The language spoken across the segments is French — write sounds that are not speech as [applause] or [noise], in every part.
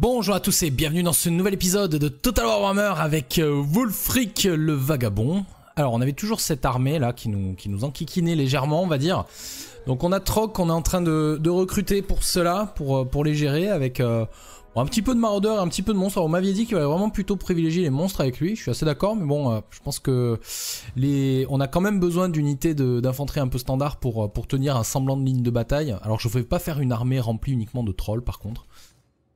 Bonjour à tous et bienvenue dans ce nouvel épisode de Total Warhammer avec euh, Wolfric le Vagabond. Alors on avait toujours cette armée là qui nous, qui enquiquinait légèrement on va dire. Donc on a Troc qu'on est en train de, recruter pour cela, pour, euh, les gérer avec euh, un petit peu de maraudeur et un petit peu de monstres. Alors, on m'avait dit qu'il fallait vraiment plutôt privilégier les monstres avec lui, je suis assez d'accord mais bon je pense que les... on a quand même besoin d'unités d'infanterie un peu standard pour, pour tenir un semblant de ligne de bataille. Alors je ne vais pas faire une armée remplie uniquement de trolls par contre.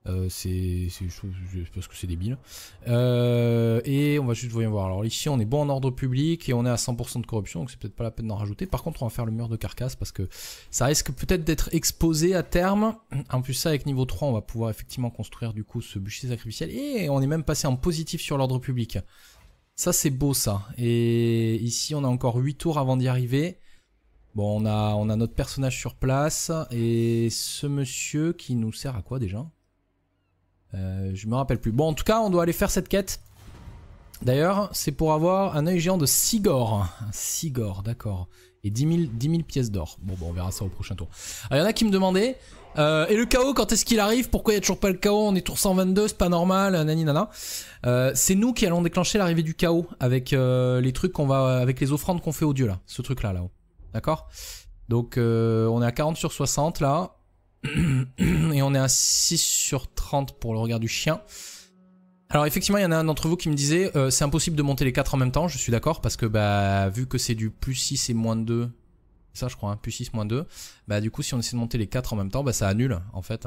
Euh, c'est, je, pense que c'est débile. Euh, et on va juste voyons voir. Alors ici, on est bon en ordre public et on est à 100% de corruption, donc c'est peut-être pas la peine d'en rajouter. Par contre, on va faire le mur de carcasse parce que ça risque peut-être d'être exposé à terme. En plus, ça, avec niveau 3, on va pouvoir effectivement construire du coup ce bûcher sacrificiel. Et on est même passé en positif sur l'ordre public. Ça, c'est beau, ça. Et ici, on a encore 8 tours avant d'y arriver. Bon, on a, on a notre personnage sur place et ce monsieur qui nous sert à quoi déjà euh, je me rappelle plus. Bon, en tout cas, on doit aller faire cette quête. D'ailleurs, c'est pour avoir un œil géant de Sigor. Sigor, d'accord. Et 10 000, dix mille pièces d'or. Bon, bon, on verra ça au prochain tour. Il y en a qui me demandaient, euh, et le chaos, quand est-ce qu'il arrive Pourquoi il n'y a toujours pas le chaos On est tour 122, c'est pas normal, nani euh, c'est nous qui allons déclencher l'arrivée du chaos avec les trucs qu'on va, avec les offrandes qu'on fait aux dieux là, ce truc là là-haut. D'accord Donc on est à 40 sur 60 là et on est à 6 sur 30 pour le regard du chien. Alors effectivement, il y en a un d'entre vous qui me disait euh, c'est impossible de monter les 4 en même temps, je suis d'accord, parce que bah vu que c'est du plus 6 et moins 2, ça je crois, hein, plus 6, moins 2, bah du coup si on essaie de monter les 4 en même temps, bah ça annule en fait.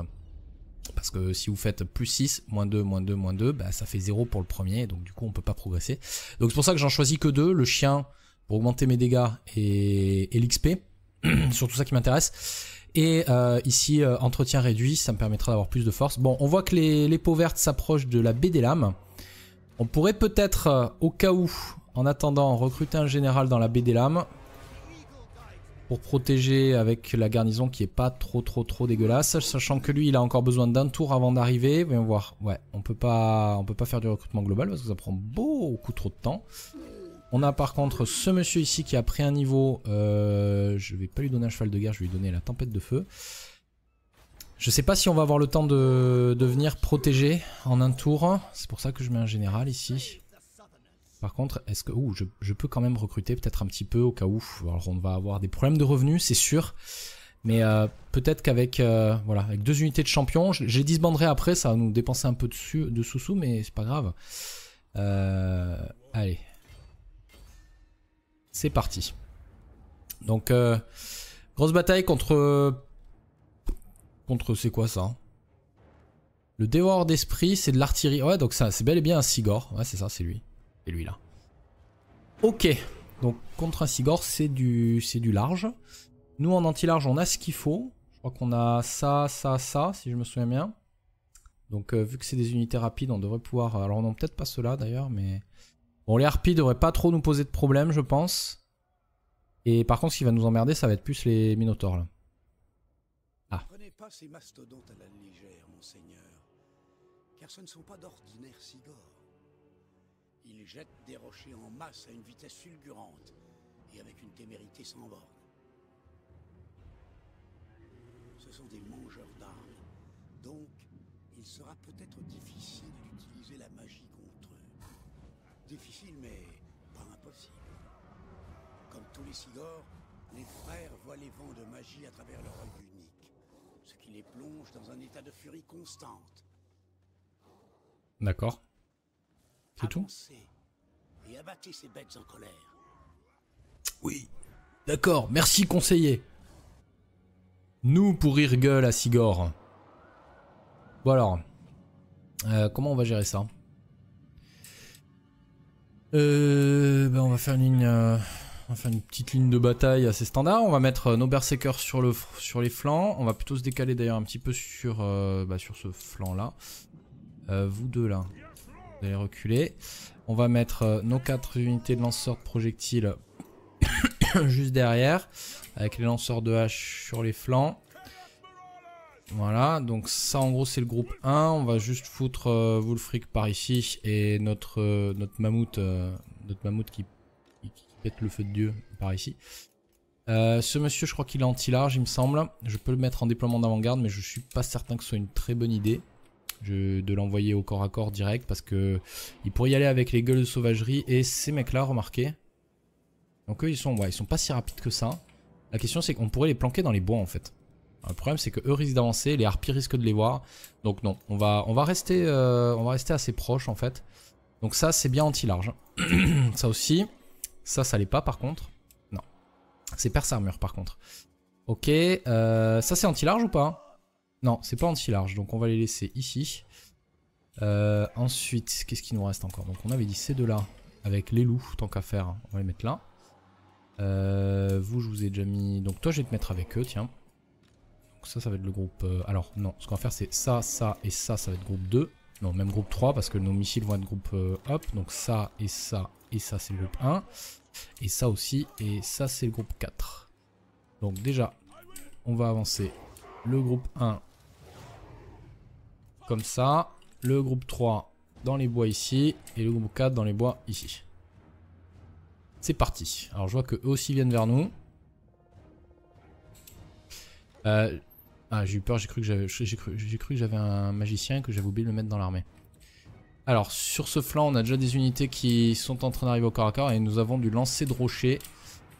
Parce que si vous faites plus 6, moins 2, moins 2, moins 2, bah ça fait 0 pour le premier, donc du coup on peut pas progresser. Donc c'est pour ça que j'en choisis que 2, le chien pour augmenter mes dégâts et, et l'XP, [clears throat] surtout ça qui m'intéresse. Et euh, ici, euh, entretien réduit, ça me permettra d'avoir plus de force. Bon, on voit que les, peaux vertes s'approchent de la baie des lames. On pourrait peut-être, euh, au cas où, en attendant, recruter un général dans la baie des lames. Pour protéger avec la garnison qui est pas trop trop trop dégueulasse. Sachant que lui, il a encore besoin d'un tour avant d'arriver. Voyons voir. Ouais, on peut pas, on peut pas faire du recrutement global parce que ça prend beaucoup trop de temps. On a par contre ce monsieur ici qui a pris un niveau. Je euh, je vais pas lui donner un cheval de guerre, je vais lui donner la tempête de feu. Je sais pas si on va avoir le temps de, de venir protéger en un tour. C'est pour ça que je mets un général ici. Par contre, est-ce que... Ouh, je, peux quand même recruter peut-être un petit peu au cas où. Alors on va avoir des problèmes de revenus, c'est sûr. Mais euh, peut-être qu'avec euh, voilà, avec deux unités de champions, les disbanderai après, ça va nous dépenser un peu de, de sous-sous, mais c'est pas grave. Euh, c'est parti. Donc, euh, grosse bataille contre... Contre c'est quoi ça hein Le dévoreur d'esprit, c'est de l'artillerie. Ouais, donc c'est bel et bien un Sigor. Ouais, c'est ça, c'est lui. Et lui là. Ok. Donc, contre un Sigor, c'est du, du large. Nous, en anti-large, on a ce qu'il faut. Je crois qu'on a ça, ça, ça, si je me souviens bien. Donc, euh, vu que c'est des unités rapides, on devrait pouvoir... Euh, alors, on peut-être pas cela, d'ailleurs, mais... Bon, les harpies devraient pas trop nous poser de problème, je pense. Et par contre, ce qui va nous emmerder, ça va être plus les minotaures, là. Ah. Prenez pas ces mastodontes à la légère, monseigneur, car ce ne sont pas d'ordinaire cigores. Ils jettent des rochers en masse à une vitesse fulgurante et avec une témérité sans borne. Ce sont des mangeurs d'armes, donc il sera peut-être difficile d'utiliser la magie Difficile, mais pas impossible. Comme tous les Cigores, les frères voient les vents de magie à travers leur œil unique, ce qui les plonge dans un état de furie constante. D'accord. C'est tout en colère. Oui, d'accord, merci conseiller. Nous pourrir gueule à Sigor. Bon alors, euh, comment on va gérer ça euh, ben, euh, on va faire une ligne, petite ligne de bataille assez standard. On va mettre euh, nos berserkers sur le sur les flancs. On va plutôt se décaler d'ailleurs un petit peu sur euh, bah, ce flanc là. vous deux là, vous allez reculer. On va mettre nos quatre unités de lanceurs de projectiles [coughs] juste derrière, avec les lanceurs de hache sur les flancs. Voilà, donc ça en gros c'est le groupe 1. On va juste foutre euh, par ici et notre, euh, notre mammouth, euh, notre mammouth qui, pète le feu de Dieu par ici. Euh, ce monsieur, je crois qu'il est anti-large, il me semble. Je peux le mettre en déploiement d'avant-garde, mais je suis pas certain que ce soit une très bonne idée de l'envoyer au corps à corps direct parce que il pourrait y aller avec les gueules de sauvagerie et ces mecs-là, remarquez. Donc eux, ils sont, ils sont pas si rapides que ça. La question, c'est qu'on pourrait les planquer dans les bois en fait. Le problème c'est que eux risquent d'avancer, les harpies risquent de les voir. Donc non, on va, on va, rester, euh, on va rester assez proche en fait. Donc ça c'est bien anti-large. [clears throat] ça aussi. Ça, ça l'est pas par contre. Non. C'est perse armure par contre. Ok, euh, ça c'est anti-large ou pas Non, c'est pas anti-large, donc on va les laisser ici. Euh, ensuite, qu'est-ce qu'il nous reste encore Donc on avait dit ces deux-là, avec les loups, tant qu'à faire, on va les mettre là. vous, je vous ai déjà mis... Donc toi, je vais te mettre avec eux, tiens ça, ça va être le groupe... Euh, alors non, ce qu'on va faire c'est ça, ça et ça, ça va être groupe 2. Non, même groupe 3 parce que nos missiles vont être groupe euh, hop Donc ça et ça et ça c'est le groupe 1. Et ça aussi et ça c'est le groupe 4. Donc déjà, on va avancer le groupe 1 comme ça. Le groupe 3 dans les bois ici et le groupe 4 dans les bois ici. C'est parti. Alors je vois que eux aussi viennent vers nous. Euh, ah, j'ai eu peur, j'ai cru que j'avais j'ai cru, cru que j'avais un magicien et que j'avais oublié de le mettre dans l'armée. Alors, sur ce flanc, on a déjà des unités qui sont en train d'arriver au corps à corps et nous avons du lancer de rocher.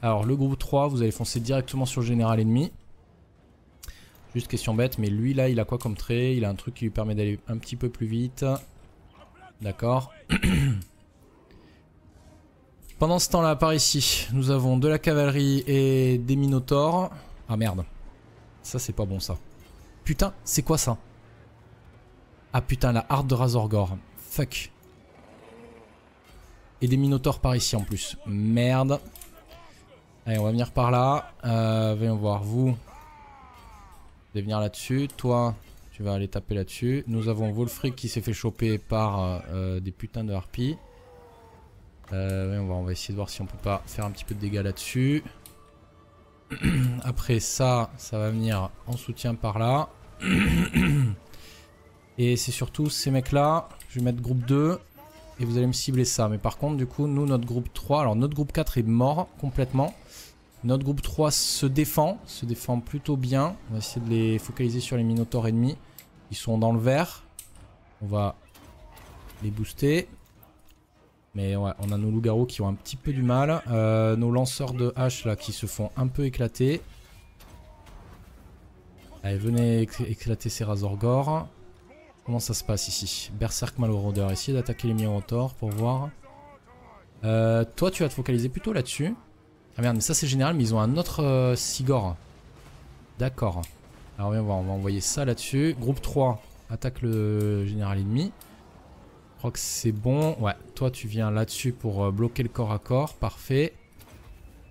Alors, le groupe 3, vous allez foncer directement sur le général ennemi. Juste question bête, mais lui là, il a quoi comme trait Il a un truc qui lui permet d'aller un petit peu plus vite. D'accord. [clears throat] Pendant ce temps-là, par ici, nous avons de la cavalerie et des minotaures. Ah merde. Ça, c'est pas bon, ça. Putain, c'est quoi ça Ah putain, la harde de Razorgor. Fuck. Et des Minotaurs par ici en plus. Merde. Allez, on va venir par là. Euh, voir, vous. Vous allez venir là-dessus. Toi, tu vas aller taper là-dessus. Nous avons Wolfric qui s'est fait choper par euh, des putains de harpies. Euh, on, on va essayer de voir si on peut pas faire un petit peu de dégâts là-dessus. [clears throat] Après ça, ça va venir en soutien par là. [clears throat] Et c'est surtout ces mecs-là, je vais mettre groupe 2 et vous allez me cibler ça. Mais par contre, du coup, nous, notre groupe 3, alors notre groupe 4 est mort complètement. Notre groupe 3 se défend, se défend plutôt bien. On va essayer de les focaliser sur les minotaures ennemis. Ils sont dans le vert. On va les booster. Mais ouais, on a nos loups-garous qui ont un petit peu du mal. Euh, nos lanceurs de hache là qui se font un peu éclater. Allez, venez éclater ces Razorgor. Comment ça se passe ici Berserk Maloroder, Essayez d'attaquer les Minotaurs pour voir. Euh, toi, tu vas te focaliser plutôt là-dessus. Ah merde, mais ça c'est général, mais ils ont un autre euh, Sigor. D'accord. Alors viens voir, on va envoyer ça là-dessus. Groupe 3, attaque le général ennemi. Je crois que c'est bon. Ouais, toi tu viens là-dessus pour euh, bloquer le corps à corps. Parfait.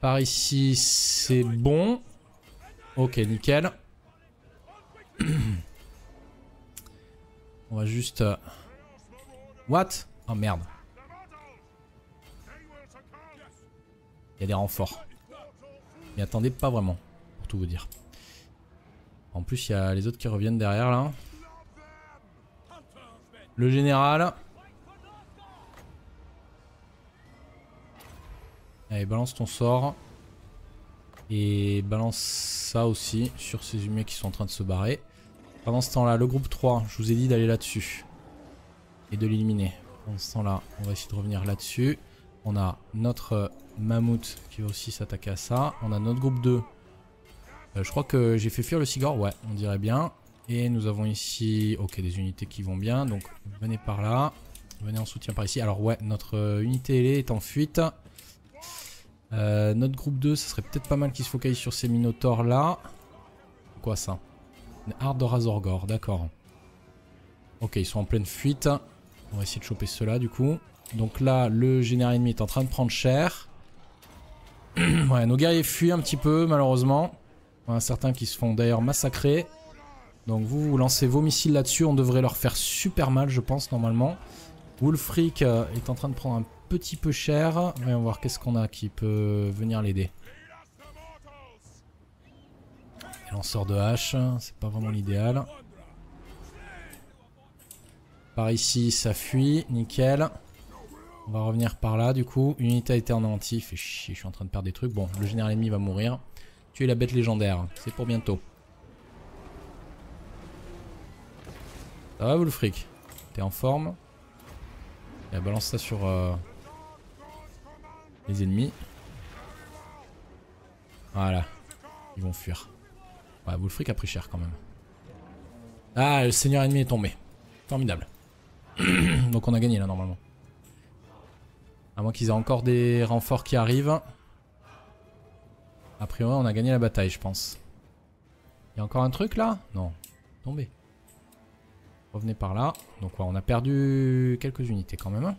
Par ici c'est bon. Ok, nickel. [clears throat] On va juste... Euh, what Oh merde. Il y a des renforts. Mais attendez, pas vraiment, pour tout vous dire. En plus, il y a les autres qui reviennent derrière là. Le général. Allez, balance ton sort. Et balance ça aussi sur ces humains qui sont en train de se barrer. Pendant ce temps-là, le groupe 3, je vous ai dit d'aller là-dessus. Et de l'éliminer. Pendant ce temps-là, on va essayer de revenir là-dessus. On a notre euh, mammouth qui va aussi s'attaquer à ça. On a notre groupe 2. Euh, je crois que j'ai fait fuir le cigare. Ouais, on dirait bien. Et nous avons ici, ok, des unités qui vont bien. Donc venez par là. Venez en soutien par ici. Alors ouais, notre euh, unité ailée est en fuite. Euh, notre groupe 2, ça serait peut-être pas mal qu'il se focalisent sur ces Minotaurs là. Quoi ça Une Hard d'accord. Ok, ils sont en pleine fuite. On va essayer de choper cela du coup. Donc là, le général ennemi est en train de prendre cher. [clears throat] ouais, nos guerriers fuient un petit peu, malheureusement. certains qui se font d'ailleurs massacrer. Donc vous, vous lancez vos missiles là-dessus. On devrait leur faire super mal, je pense, normalement. Wolfric euh, est en train de prendre un petit peu cher. Voyons voir qu'est-ce qu'on a qui peut venir l'aider. lanceur de hache, c'est pas vraiment l'idéal. Par ici, ça fuit, nickel. On va revenir par là, du coup. unité a été chier, je suis en train de perdre des trucs. Bon, le général ennemi va mourir. es la bête légendaire, c'est pour bientôt. Ça va, vous le fric T'es en forme et eh, balance ça sur... Euh, les ennemis. Voilà. Ils vont fuir. Ouais, vous a pris cher quand même. Ah, le seigneur ennemi est tombé. Formidable. [clears throat] Donc on a gagné là normalement. À moins qu'ils aient encore des renforts qui arrivent. A priori, on a gagné la bataille, je pense. Il y a encore un truc là Non. Tombé. Revenez par là. Donc voilà, on a perdu quelques unités quand même. Hein.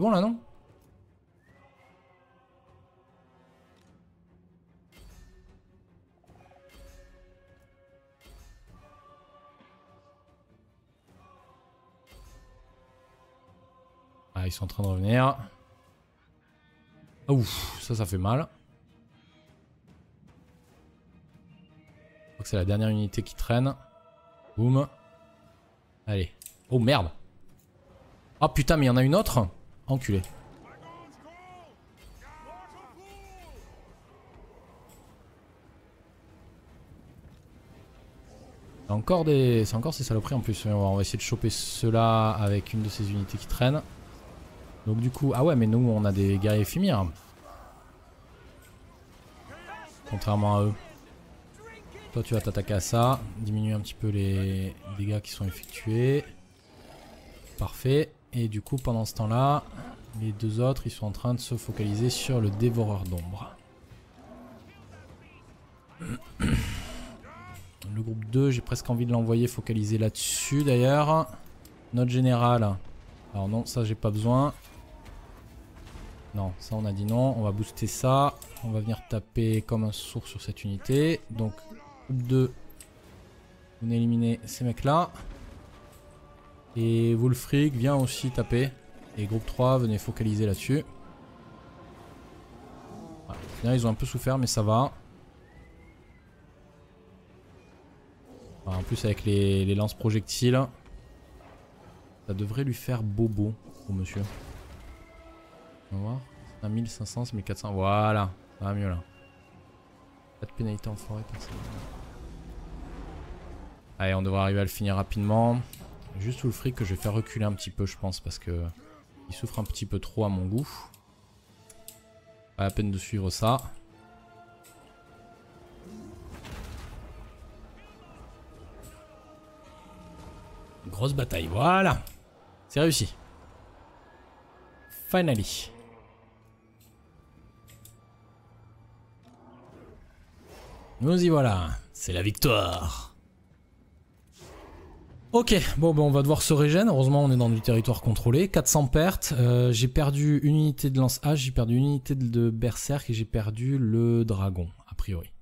C'est bon là, non Ah, ils sont en train de revenir. Ah, ouf, ça, ça fait mal. Je crois que c'est la dernière unité qui traîne. Boum. Allez. Oh merde. oh, putain, mais il y en a une autre Enculé. Encore des... C'est encore ces saloperies en plus. On va essayer de choper cela avec une de ces unités qui traînent. Donc du coup... Ah ouais, mais nous, on a des guerriers éphémères hein. Contrairement à eux. Toi, tu vas t'attaquer à ça. Diminuer un petit peu les dégâts qui sont effectués. Parfait. Et du coup, pendant ce temps-là, les deux autres, ils sont en train de se focaliser sur le dévoreur d'ombre. [clears throat] Le groupe 2, j'ai presque envie de l'envoyer focaliser là-dessus d'ailleurs. Notre général. Alors non, ça j'ai pas besoin. Non, ça on a dit non. On va booster ça. On va venir taper comme un sourd sur cette unité. Donc, groupe 2, on a éliminé ces mecs-là. Et Wolfric vient aussi taper. Et groupe 3, venez focaliser là-dessus. ils ont un peu souffert, mais ça va. en plus, avec les, les lances projectiles, ça devrait lui faire bobo au monsieur. On va voir. 1500, 1400. Voilà, ça va mieux là. Pas de pénalité en forêt, Allez, on devrait arriver à le finir rapidement. Juste sous le fric que je vais faire reculer un petit peu, je pense, parce que il souffre un petit peu trop à mon goût. Pas la peine de suivre ça. Grosse bataille, voilà C'est réussi. Finally. Nous y voilà, c'est la victoire Ok, bon bah on va devoir se régénérer. heureusement on est dans du territoire contrôlé, 400 pertes, euh, j'ai perdu une unité de lance H, j'ai perdu une unité de berserk et j'ai perdu le dragon, a priori.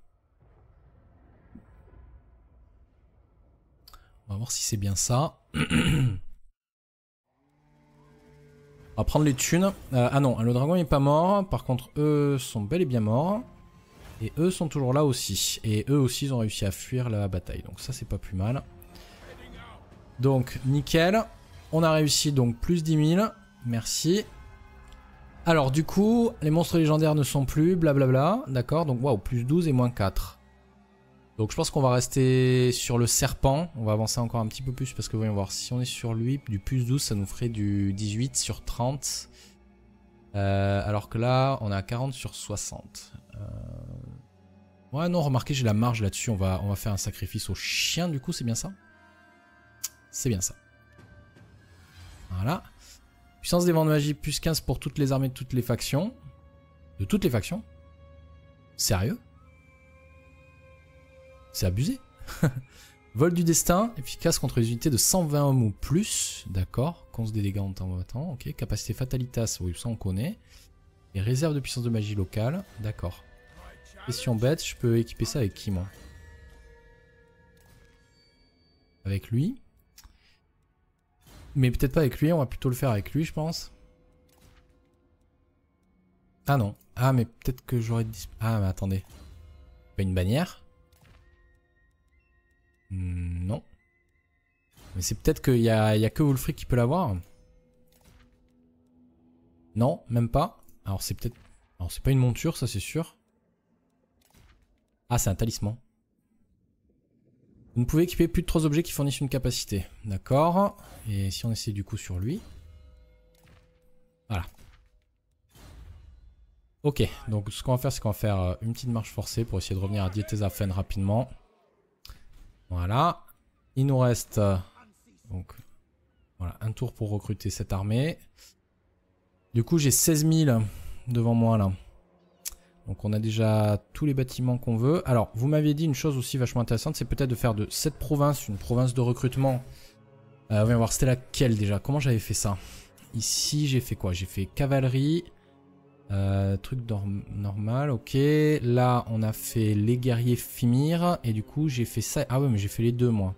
On va voir si c'est bien ça. [clears throat] on va prendre les thunes. Euh, ah non, le dragon n'est pas mort, par contre eux sont bel et bien morts. Et eux sont toujours là aussi, et eux aussi ils ont réussi à fuir la bataille, donc ça c'est pas plus mal. Donc, nickel. On a réussi donc plus 10 000. Merci. Alors, du coup, les monstres légendaires ne sont plus, blablabla. D'accord, donc waouh, plus 12 et moins 4. Donc, je pense qu'on va rester sur le serpent. On va avancer encore un petit peu plus parce que voyons voir. Si on est sur lui, du plus 12, ça nous ferait du 18 sur 30. Euh, alors que là, on est à 40 sur 60. Euh, ouais, non, remarquez, j'ai la marge là-dessus. On va, on va faire un sacrifice au chien, du coup, c'est bien ça c'est bien ça. Voilà. Puissance des vents de magie, plus 15 pour toutes les armées de toutes les factions. De toutes les factions Sérieux C'est abusé. [laughs] Vol du destin, efficace contre les unités de 120 hommes ou plus. D'accord. Conce des dégâts en temps temps. Ok. Capacité fatalitas, oui, ça on connaît. Et réserve de puissance de magie locale. D'accord. Question bête, je peux équiper ça avec qui moi Avec lui mais peut-être pas avec lui, on va plutôt le faire avec lui, je pense. Ah non. Ah, mais peut-être que j'aurais... Ah, mais attendez. pas Une bannière hmm, Non. Mais c'est peut-être qu'il y a, a que Wolfric qui peut l'avoir. Non, même pas. Alors c'est peut-être... Alors c'est pas une monture, ça c'est sûr. Ah, c'est un talisman. Vous ne pouvez équiper plus de 3 objets qui fournissent une capacité. D'accord. Et si on essaie du coup sur lui. Voilà. Ok, donc ce qu'on va faire, c'est qu'on va faire euh, une petite marche forcée pour essayer de revenir à Diethesafen rapidement. Voilà. Il nous reste euh, donc, un tour pour recruter cette armée. Du coup, j'ai 16 000 devant moi là. Donc on a déjà tous les bâtiments qu'on veut. Alors, vous m'aviez dit une chose aussi vachement intéressante, c'est peut-être de faire de cette province une province de recrutement. Euh, on va voir, c'était laquelle déjà Comment j'avais fait ça Ici, j'ai fait quoi J'ai fait cavalerie, euh, truc normal, ok. Là, on a fait les guerriers Fimir, et du coup, j'ai fait ça. Ah ouais, mais j'ai fait les deux, moi.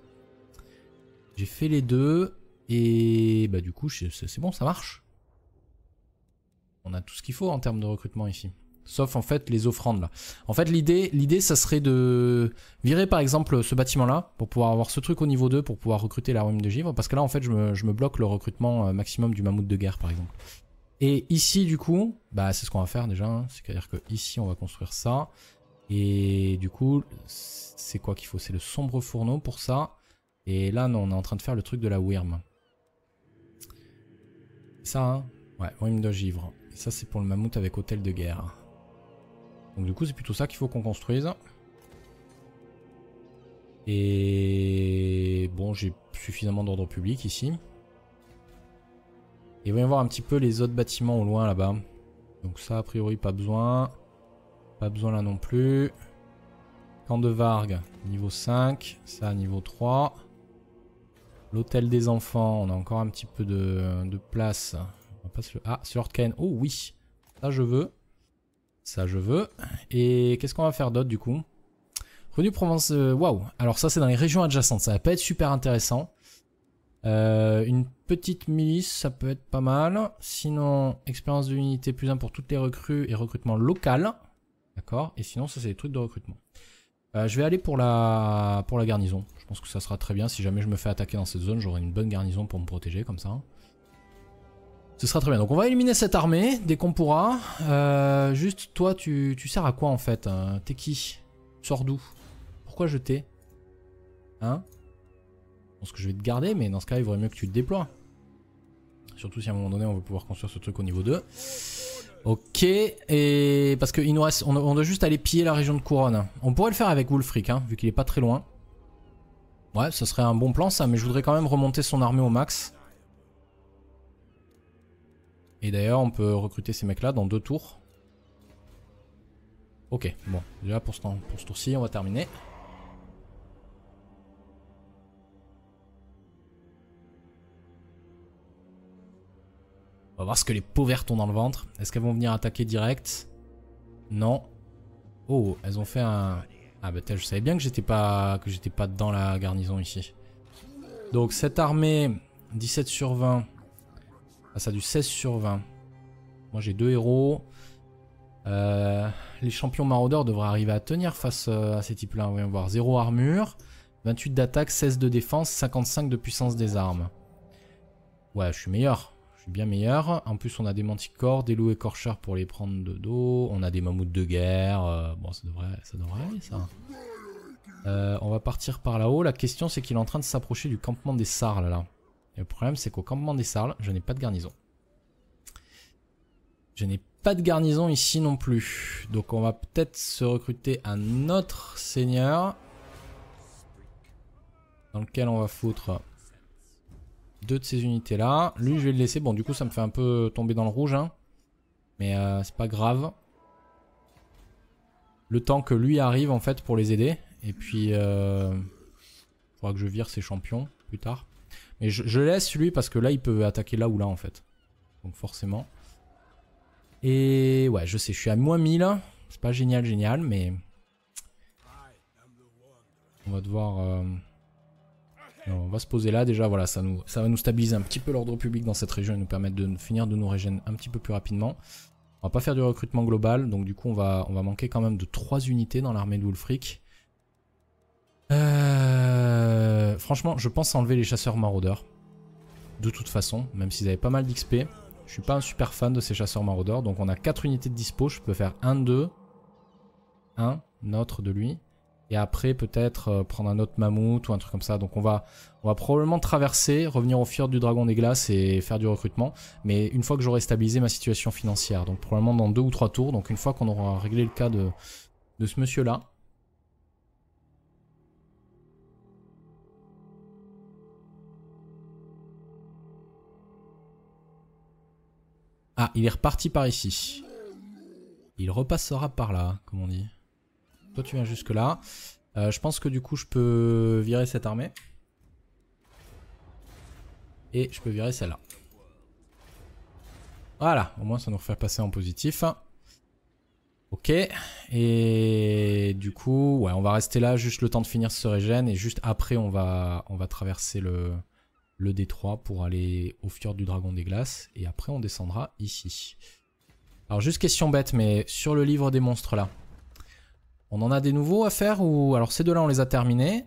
J'ai fait les deux, et bah du coup, c'est bon, ça marche. On a tout ce qu'il faut en termes de recrutement ici. Sauf en fait les offrandes là. En fait l'idée, l'idée ça serait de virer par exemple ce bâtiment là pour pouvoir avoir ce truc au niveau 2 pour pouvoir recruter la ruine de givre. Parce que là en fait je me, bloque le recrutement euh, maximum du mammouth de guerre par exemple. Et ici du coup, bah c'est ce qu'on va faire déjà. Hein. C'est-à-dire que ici on va construire ça. Et du coup c'est quoi qu'il faut C'est le sombre fourneau pour ça. Et là non, on est en train de faire le truc de la worm. Ça hein Ouais, ruine de givre. ça c'est pour le mammouth avec hôtel de guerre. Donc du coup c'est plutôt ça qu'il faut qu'on construise. Et bon j'ai suffisamment d'ordre public ici. Et voyons voir un petit peu les autres bâtiments au loin là-bas. Donc ça a priori pas besoin. Pas besoin là non plus. Camp de Vargue, niveau 5. Ça niveau 3. L'hôtel des enfants, on a encore un petit peu de, place. On passe Ah, sur Oh oui, ça je veux. Ça, je veux. Et qu'est-ce qu'on va faire d'autre, du coup Revenu Provence... Euh, waouh Alors ça, c'est dans les régions adjacentes. Ça va pas être super intéressant. Euh, une petite milice, ça peut être pas mal. Sinon, expérience de l'unité plus 1 pour toutes les recrues et recrutement local. D'accord Et sinon, ça, c'est des trucs de recrutement. Euh, je vais aller pour la, pour la garnison. Je pense que ça sera très bien. Si jamais je me fais attaquer dans cette zone, j'aurai une bonne garnison pour me protéger, comme ça. Ce sera très bien. Donc on va éliminer cette armée dès qu'on pourra. Euh, juste, toi, tu, sers à quoi en fait hein T'es qui Sors d'où Pourquoi je t'ai Hein Je pense que je vais te garder, mais dans ce cas, il vaudrait mieux que tu te déploies. Surtout si à un moment donné, on veut pouvoir construire ce truc au niveau 2. Ok, et parce que on, doit juste aller piller la région de Couronne. On pourrait le faire avec Wolfric, hein, vu qu'il est pas très loin. Ouais, ce serait un bon plan ça, mais je voudrais quand même remonter son armée au max. Et d'ailleurs, on peut recruter ces mecs-là dans deux tours. Ok, bon, déjà pour ce, pour ce tour-ci, on va terminer. On va voir ce que les pauvres ont dans le ventre. Est-ce qu'elles vont venir attaquer direct Non. Oh, elles ont fait un... Ah bah je savais bien que j'étais pas que j'étais pas dans la garnison ici. Donc cette armée, 17 sur 20, ah, ça a du 16 sur 20. Moi j'ai deux héros. Euh, les champions maraudeurs devraient arriver à tenir face euh, à ces types-là. Voyons voir 0 armure, 28 d'attaque, 16 de défense, 55 de puissance des armes. Ouais, je suis meilleur. Je suis bien meilleur. En plus, on a des manticores, des loups écorcheurs pour les prendre de dos. On a des mammouths de guerre. Euh, bon, ça devrait, ça devrait aller, ça. on va partir par là-haut. La question, c'est qu'il est en train de s'approcher du campement des Sarles, là. Le problème, c'est qu'au campement des Sarles, je n'ai pas de garnison. Je n'ai pas de garnison ici non plus. Donc on va peut-être se recruter un autre seigneur. Dans lequel on va foutre deux de ces unités là. Lui je vais le laisser. Bon du coup ça me fait un peu tomber dans le rouge. Hein. Mais euh, c'est pas grave. Le temps que lui arrive en fait pour les aider. Et puis euh, faudra que je vire ces champions plus tard. Mais je, laisse lui parce que là, il peut attaquer là ou là en fait. Donc forcément. Et ouais, je sais, je suis à moins 1000. C'est pas génial, génial, mais... On va devoir... Euh, on va se poser là déjà, voilà, ça, nous, ça va nous stabiliser un petit peu l'ordre public dans cette région et nous permettre de finir de nous régénérer un petit peu plus rapidement. On va pas faire du recrutement global, donc du coup on va, on va manquer quand même de 3 unités dans l'armée de Wulfric. Euh, franchement, je pense enlever les chasseurs maraudeurs. De toute façon, même s'ils avaient pas mal d'XP. Je suis pas un super fan de ces chasseurs maraudeurs. Donc on a 4 unités de dispo. Je peux faire 1, 2. 1, notre de lui. Et après peut-être euh, prendre un autre mammouth ou un truc comme ça. Donc on va, on va probablement traverser, revenir au fjord du dragon des glaces et faire du recrutement. Mais une fois que j'aurai stabilisé ma situation financière. Donc probablement dans 2 ou 3 tours. Donc une fois qu'on aura réglé le cas de, de ce monsieur là. Ah, il est reparti par ici. Il repassera par là, comme on dit. Toi, tu viens jusque là. Euh, je pense que du coup, je peux virer cette armée. Et je peux virer celle-là. Voilà, au moins ça nous fait passer en positif. Ok, et du coup, ouais, on va rester là juste le temps de finir ce régène et juste après on va, on va traverser le, le détroit pour aller au fjord du Dragon des Glaces. Et après, on descendra ici. Alors, juste question bête, mais sur le livre des monstres là, on en a des nouveaux à faire ou... Alors, ces deux-là, on les a terminés.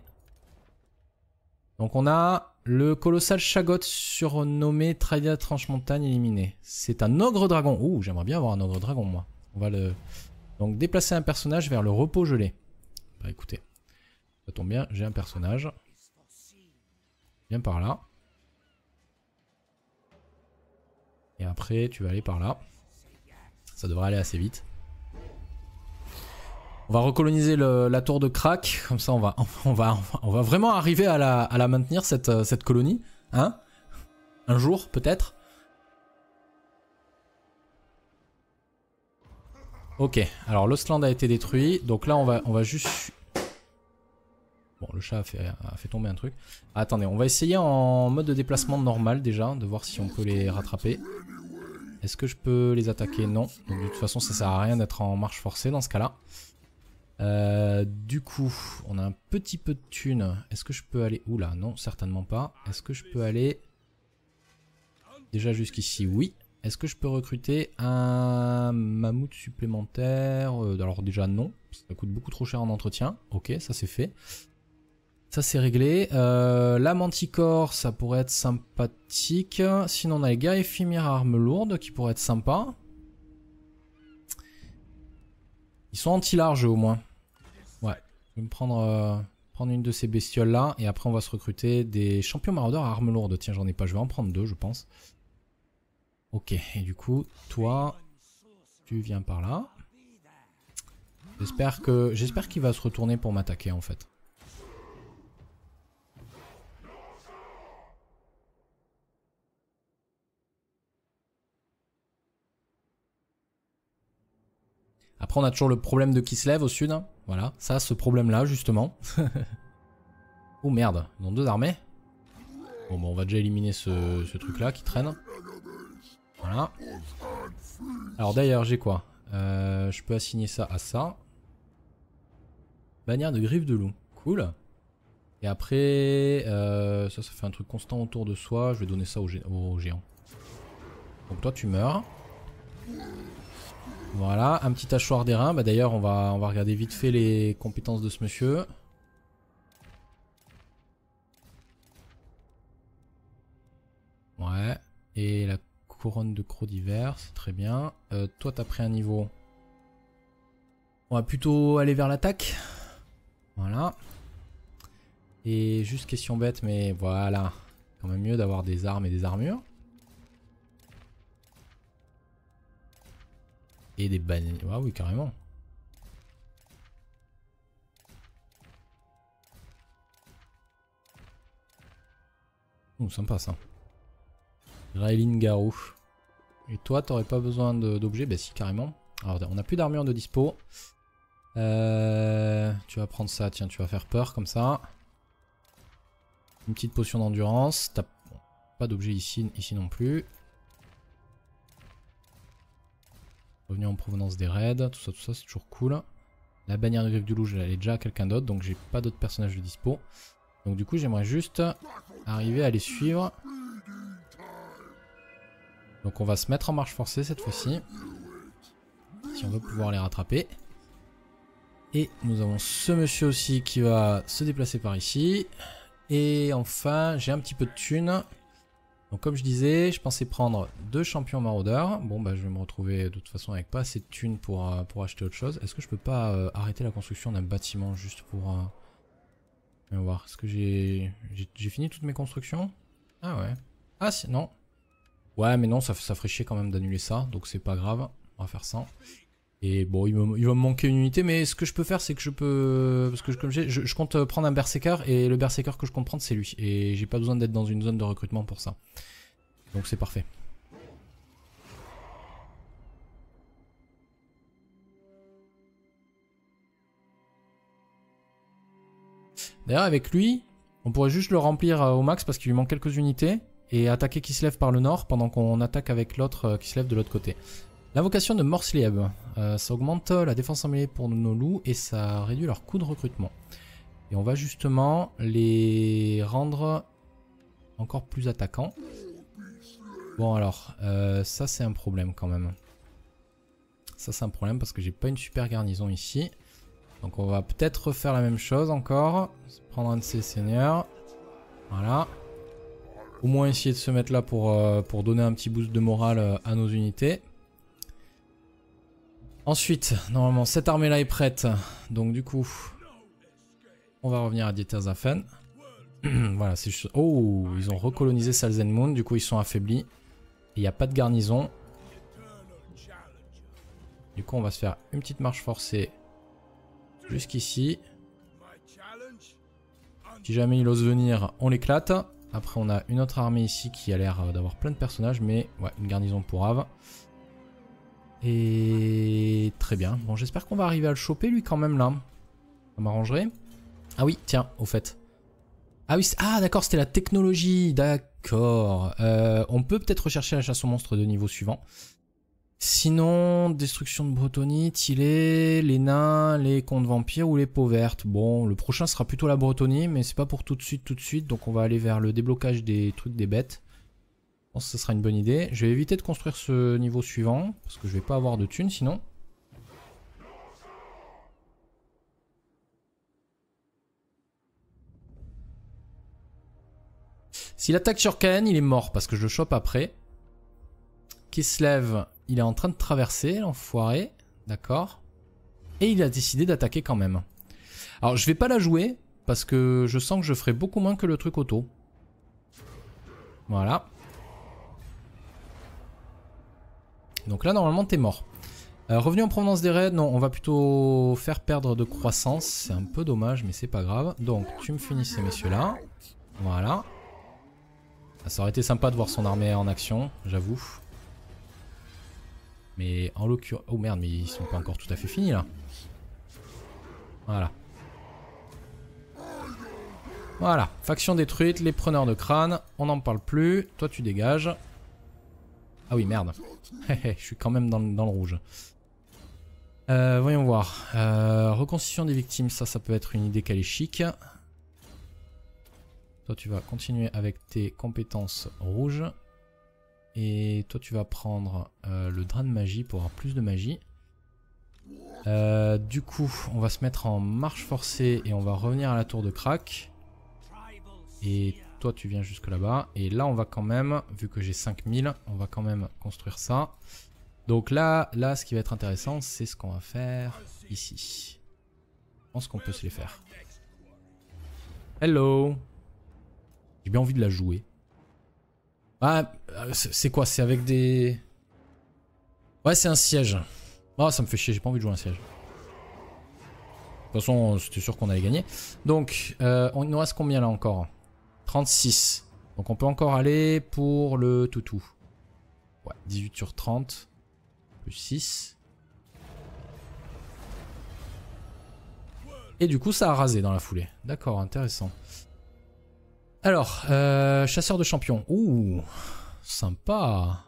Donc, on a le colossal Chagot surnommé Tradia Tranche-Montagne éliminé. C'est un ogre dragon. Ouh, j'aimerais bien avoir un ogre dragon, moi. On va le... Donc, déplacer un personnage vers le repos gelé. Bah, écoutez. Ça tombe bien, j'ai un personnage. Viens par là. Et après, tu vas aller par là. Ça devrait aller assez vite. On va recoloniser la tour de crack, comme ça on va, on va, on va vraiment arriver à la, maintenir cette, euh, cette, colonie, hein Un jour peut-être Ok, alors l'Ostland a été détruit, donc là on va, on va juste le chat a fait, tomber un truc. Ah, attendez, on va essayer en mode de déplacement normal déjà, de voir si on peut les rattraper. Est-ce que je peux les attaquer Non. de toute façon, ça sert à rien d'être en marche forcée dans ce cas-là. Euh, du coup, on a un petit peu de thunes. Est-ce que je peux aller... Oula, non, certainement pas. Est-ce que je peux aller... Déjà jusqu'ici, oui. Est-ce que je peux recruter un mammouth supplémentaire euh, Alors déjà non, ça coûte beaucoup trop cher en entretien. Ok, ça c'est fait. Ça c'est réglé. Euh, la ça pourrait être sympathique. Sinon on a les gars éphémères armes lourdes qui pourraient être sympas. Ils sont anti-larges au moins. Ouais, je vais me prendre, euh, prendre une de ces bestioles là et après on va se recruter des champions maraudeurs à armes lourdes. Tiens j'en ai pas, je vais en prendre deux je pense. Ok, et du coup toi tu viens par là. J'espère que j'espère qu'il va se retourner pour m'attaquer en fait. on a toujours le problème de qui se lève au sud. Voilà, ça, ce problème-là, justement. [laughs] oh merde, ils ont deux armées. Bon, bah, on va déjà éliminer ce, truc-là qui traîne. Voilà. Alors d'ailleurs, j'ai quoi euh, Je peux assigner ça à ça. Bannière de griffe de loup. Cool. Et après, euh, ça, ça fait un truc constant autour de soi. Je vais donner ça aux géants au géant. Donc toi, tu meurs. Voilà, un petit hachoir d'airain. Bah d'ailleurs, on va, on va regarder vite fait les compétences de ce monsieur. Ouais. Et la couronne de crocs d'hiver, c'est très bien. Euh, toi, t'as pris un niveau. On va plutôt aller vers l'attaque. Voilà. Et juste question bête, mais voilà. Quand même mieux d'avoir des armes et des armures. Et des bananes. Ah oui, carrément. Oh, sympa ça. Raylin Garou. Et toi, t'aurais pas besoin d'objets Bah si, carrément. Alors, on a plus d'armure de dispo. Euh, tu vas prendre ça, tiens, tu vas faire peur comme ça. Une petite potion d'endurance. T'as pas d'objets ici, ici non plus. Revenu en provenance des raids, tout ça, tout ça, c'est toujours cool. La bannière de grève du loup, elle est déjà à quelqu'un d'autre, donc j'ai pas d'autres personnages de dispo. Donc du coup, j'aimerais juste arriver à les suivre. Donc on va se mettre en marche forcée cette fois-ci. Si on veut pouvoir les rattraper. Et nous avons ce monsieur aussi qui va se déplacer par ici. Et enfin, j'ai un petit peu de thunes. Donc comme je disais, je pensais prendre deux champions maraudeurs. Bon bah je vais me retrouver de toute façon avec pas assez de thunes pour, euh, pour acheter autre chose. Est-ce que je peux pas euh, arrêter la construction d'un bâtiment juste pour... Euh, voir, est-ce que j'ai fini toutes mes constructions Ah ouais. Ah si, non. Ouais mais non, ça, ça ferait chier quand même d'annuler ça, donc c'est pas grave. On va faire ça. Et bon, il, va me manquer une unité, mais ce que je peux faire, c'est que je peux. Parce que je, compte euh, prendre un berserker, et le berserker que je compte prendre, c'est lui. Et j'ai pas besoin d'être dans une zone de recrutement pour ça. Donc c'est parfait. D'ailleurs, avec lui, on pourrait juste le remplir euh, au max parce qu'il lui manque quelques unités. Et attaquer qui se lève par le nord pendant qu'on attaque avec l'autre qui se lève de l'autre côté. L'invocation de Morslieb, euh, ça augmente la défense en mêlée pour nos loups et ça réduit leur coût de recrutement. Et on va justement les rendre encore plus attaquants. Bon alors, euh, ça c'est un problème quand même. Ça c'est un problème parce que j'ai pas une super garnison ici. Donc on va peut-être refaire la même chose encore. Prendre un de ces seigneurs. Voilà. Au moins essayer de se mettre là pour, euh, pour donner un petit boost de morale à nos unités. Ensuite, normalement, cette armée-là est prête. Donc du coup, on va revenir à Zafen. [clears throat] voilà, c'est juste... Oh, ils ont recolonisé Salzenmund, du coup ils sont affaiblis. Il n'y a pas de garnison. Du coup, on va se faire une petite marche forcée jusqu'ici. Si jamais il ose venir, on l'éclate. Après, on a une autre armée ici qui a l'air d'avoir plein de personnages, mais ouais, une garnison pour Ave. Et très bien. Bon, j'espère qu'on va arriver à le choper lui quand même là. Ça m'arrangerait. Ah oui, tiens, au fait. Ah oui, ah d'accord, c'était la technologie, d'accord. Euh, on peut peut-être rechercher la chasse aux monstres de niveau suivant. Sinon, destruction de bretonite, il les nains, les contes vampires ou les peaux vertes. Bon, le prochain sera plutôt la bretonie mais c'est pas pour tout de suite, tout de suite. Donc on va aller vers le déblocage des trucs des bêtes pense que ce sera une bonne idée. Je vais éviter de construire ce niveau suivant, parce que je vais pas avoir de thunes sinon. S'il attaque sur Kaen, il est mort, parce que je le chope après. Kislev, il est en train de traverser, l'enfoiré. D'accord. Et il a décidé d'attaquer quand même. Alors je vais pas la jouer, parce que je sens que je ferai beaucoup moins que le truc auto. Voilà. Donc là, normalement, t'es mort. Euh, revenu en provenance des raids, non, on va plutôt faire perdre de croissance. C'est un peu dommage, mais c'est pas grave. Donc, tu me finis ces messieurs-là. Voilà. Ah, ça aurait été sympa de voir son armée en action, j'avoue. Mais en l'occurrence... Oh merde, mais ils sont pas encore tout à fait finis, là. Voilà. Voilà, faction détruite, les preneurs de crâne, on n'en parle plus. Toi, tu dégages. Ah oui, merde. [laughs] Je suis quand même dans le, rouge. Euh, voyons voir. Euh, reconstitution des victimes, ça, ça peut être une idée qu'elle est chic. Toi, tu vas continuer avec tes compétences rouges. Et toi, tu vas prendre euh, le drain de magie pour avoir plus de magie. du coup, on va se mettre en marche forcée et on va revenir à la tour de crack. Et toi tu viens jusque là-bas. Et là on va quand même, vu que j'ai 5000, on va quand même construire ça. Donc là, là ce qui va être intéressant c'est ce qu'on va faire ici. Je pense qu'on peut se les faire. Hello J'ai bien envie de la jouer. Ah, euh, c'est quoi C'est avec des... Ouais c'est un siège. oh, ça me fait chier, j'ai pas envie de jouer un siège. De toute façon, c'était sûr qu'on allait gagner. Donc, euh, on, il nous reste combien là encore 36. Donc on peut encore aller pour le toutou. Ouais, 18 sur 30. Plus 6. Et du coup, ça a rasé dans la foulée. D'accord, intéressant. Alors, euh, chasseur de champion. Ouh, sympa.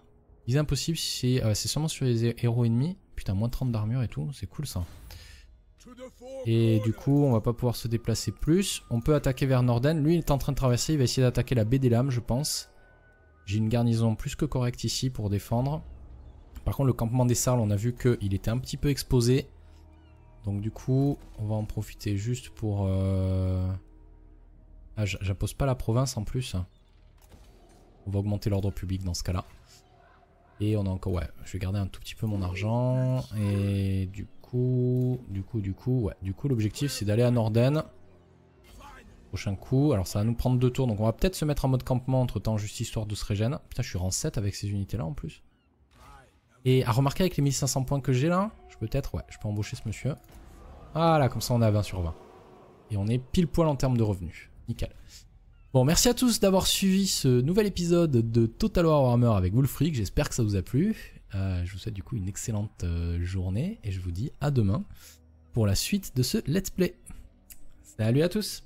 est impossible, si... Euh, c'est seulement sûrement sur les héros ennemis. Putain, moins 30 d'armure et tout, c'est cool ça. Et du coup, on va pas pouvoir se déplacer plus. On peut attaquer vers Norden. Lui, il est en train de traverser. Il va essayer d'attaquer la baie des lames, je pense. J'ai une garnison plus que correcte ici pour défendre. Par contre, le campement des Sarles, on a vu qu'il était un petit peu exposé. Donc du coup, on va en profiter juste pour... Euh, ah, j'impose pas la province en plus. On va augmenter l'ordre public dans ce cas-là. Et on a encore... Ouais, je vais garder un tout petit peu mon argent. Et du coup coup, du coup, du coup, ouais. Du coup, l'objectif, c'est d'aller à Norden. Prochain coup. Alors, ça va nous prendre deux tours. Donc, on va peut-être se mettre en mode campement entre temps, juste histoire de se régène. Putain, je suis en 7 avec ces unités-là en plus. Et à remarquer avec les 1500 points que j'ai là, je peux peut-être, ouais, je peux embaucher ce monsieur. Ah là, comme ça, on est à 20 sur 20. Et on est pile poil en termes de revenus. Nickel. Bon, merci à tous d'avoir suivi ce nouvel épisode de Total War Warhammer avec Wolfric. J'espère que ça vous a plu. Euh, je vous souhaite du coup une excellente euh, journée et je vous dis à demain pour la suite de ce let's play. Salut à tous